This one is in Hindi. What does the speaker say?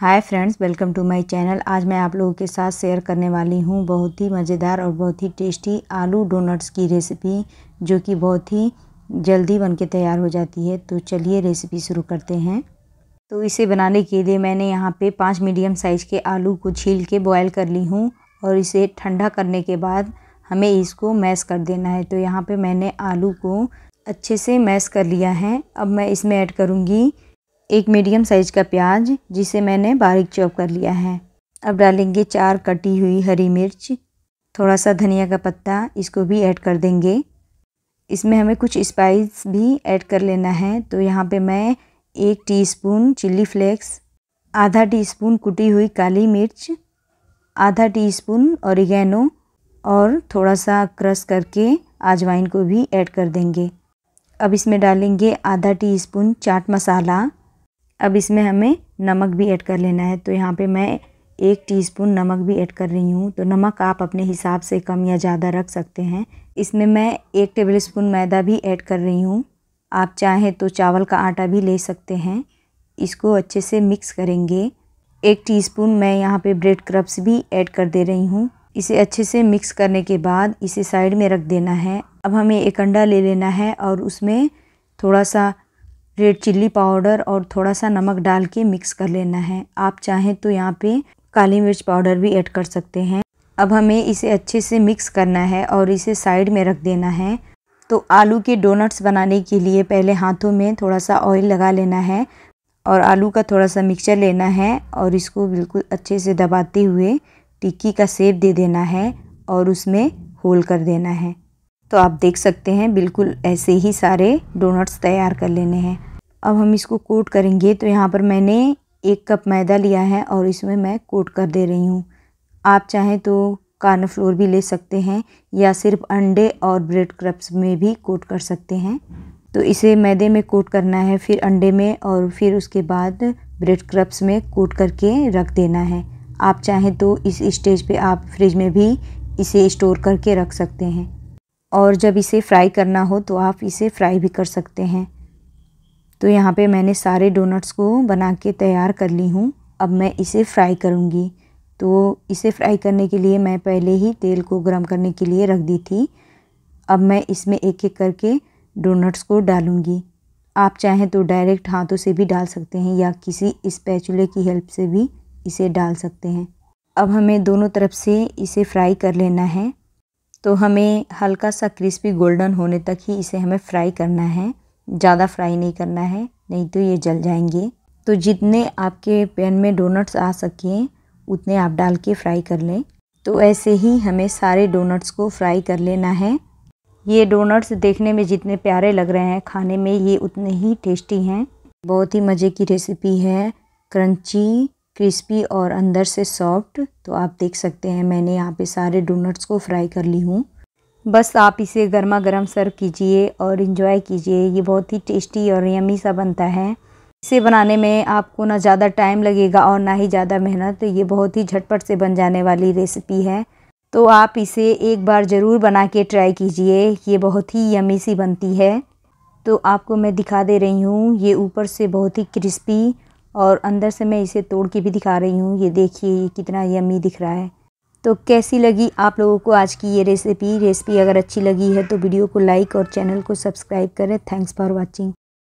hi friends welcome to my channel आज मैं आप लोगों के साथ शेयर करने वाली हूँ बहुत ही मज़ेदार और बहुत ही टेस्टी आलू डोनट्स की रेसिपी जो कि बहुत ही जल्दी बन के तैयार हो जाती है तो चलिए रेसिपी शुरू करते हैं तो इसे बनाने के लिए मैंने यहाँ पे पाँच मीडियम साइज़ के आलू को छील के बॉयल कर ली हूँ और इसे ठंडा करने के बाद हमें इसको मैस कर देना है तो यहाँ पर मैंने आलू को अच्छे से मैस कर लिया है अब मैं इसमें ऐड करूँगी एक मीडियम साइज़ का प्याज जिसे मैंने बारीक चॉप कर लिया है अब डालेंगे चार कटी हुई हरी मिर्च थोड़ा सा धनिया का पत्ता इसको भी ऐड कर देंगे इसमें हमें कुछ स्पाइस भी ऐड कर लेना है तो यहाँ पे मैं एक टीस्पून चिल्ली फ्लेक्स आधा टीस्पून कुटी हुई काली मिर्च आधा टीस्पून औरिगेनो और थोड़ा सा क्रश करके अजवाइन को भी ऐड कर देंगे अब इसमें डालेंगे आधा टीस्पून चाट मसाला अब इसमें हमें नमक भी ऐड कर लेना है तो यहाँ पे मैं एक टीस्पून नमक भी ऐड कर रही हूँ तो नमक आप अपने हिसाब से कम या ज़्यादा रख सकते हैं इसमें मैं एक टेबल स्पून मैदा भी ऐड कर रही हूँ आप चाहें तो चावल का आटा भी ले सकते हैं इसको अच्छे से मिक्स करेंगे एक टीस्पून मैं यहाँ पे ब्रेड क्रप्स भी ऐड कर दे रही हूँ इसे अच्छे से मिक्स करने के बाद इसे साइड में रख देना है अब हमें एक अंडा ले लेना है और उसमें थोड़ा सा रेड चिल्ली पाउडर और थोड़ा सा नमक डाल के मिक्स कर लेना है आप चाहें तो यहाँ पे काली मिर्च पाउडर भी ऐड कर सकते हैं अब हमें इसे अच्छे से मिक्स करना है और इसे साइड में रख देना है तो आलू के डोनट्स बनाने के लिए पहले हाथों में थोड़ा सा ऑयल लगा लेना है और आलू का थोड़ा सा मिक्सचर लेना है और इसको बिल्कुल अच्छे से दबाते हुए टिक्की का सेप दे देना है और उसमें होल कर देना है तो आप देख सकते हैं बिल्कुल ऐसे ही सारे डोनट्स तैयार कर लेने हैं अब हम इसको कोट करेंगे तो यहाँ पर मैंने एक कप मैदा लिया है और इसमें मैं कोट कर दे रही हूँ आप चाहें तो कार्नफ्लोर भी ले सकते हैं या सिर्फ अंडे और ब्रेड क्रप्स में भी कोट कर सकते हैं तो इसे मैदे में कोट करना है फिर अंडे में और फिर उसके बाद ब्रेड क्रप्स में कोट करके रख देना है आप चाहें तो इस स्टेज पे आप फ्रिज में भी इसे स्टोर करके रख सकते हैं और जब इसे फ्राई करना हो तो आप इसे फ्राई भी कर सकते हैं तो यहाँ पे मैंने सारे डोनट्स को बना के तैयार कर ली हूँ अब मैं इसे फ्राई करूँगी तो इसे फ्राई करने के लिए मैं पहले ही तेल को गर्म करने के लिए रख दी थी अब मैं इसमें एक एक करके डोनट्स को डालूँगी आप चाहें तो डायरेक्ट हाथों से भी डाल सकते हैं या किसी स्पैचुले की हेल्प से भी इसे डाल सकते हैं अब हमें दोनों तरफ से इसे फ्राई कर लेना है तो हमें हल्का सा क्रिस्पी गोल्डन होने तक ही इसे हमें फ्राई करना है ज़्यादा फ्राई नहीं करना है नहीं तो ये जल जाएंगे तो जितने आपके पैन में डोनट्स आ सकें उतने आप डाल के फ्राई कर लें तो ऐसे ही हमें सारे डोनट्स को फ्राई कर लेना है ये डोनट्स देखने में जितने प्यारे लग रहे हैं खाने में ये उतने ही टेस्टी हैं बहुत ही मज़े की रेसिपी है क्रंची क्रिस्पी और अंदर से सॉफ्ट तो आप देख सकते हैं मैंने यहाँ पे सारे डोनट्स को फ्राई कर ली हूँ बस आप इसे गर्मा गर्म सर्व कीजिए और इन्जॉय कीजिए ये बहुत ही टेस्टी और यमी सा बनता है इसे बनाने में आपको ना ज़्यादा टाइम लगेगा और ना ही ज़्यादा मेहनत ये बहुत ही झटपट से बन जाने वाली रेसिपी है तो आप इसे एक बार ज़रूर बना के ट्राई कीजिए ये बहुत ही यमी सी बनती है तो आपको मैं दिखा दे रही हूँ ये ऊपर से बहुत ही क्रिस्पी और अंदर से मैं इसे तोड़ के भी दिखा रही हूँ ये देखिए ये कितना यमी दिख रहा है तो कैसी लगी आप लोगों को आज की ये रेसिपी रेसिपी अगर अच्छी लगी है तो वीडियो को लाइक और चैनल को सब्सक्राइब करें थैंक्स फॉर वॉचिंग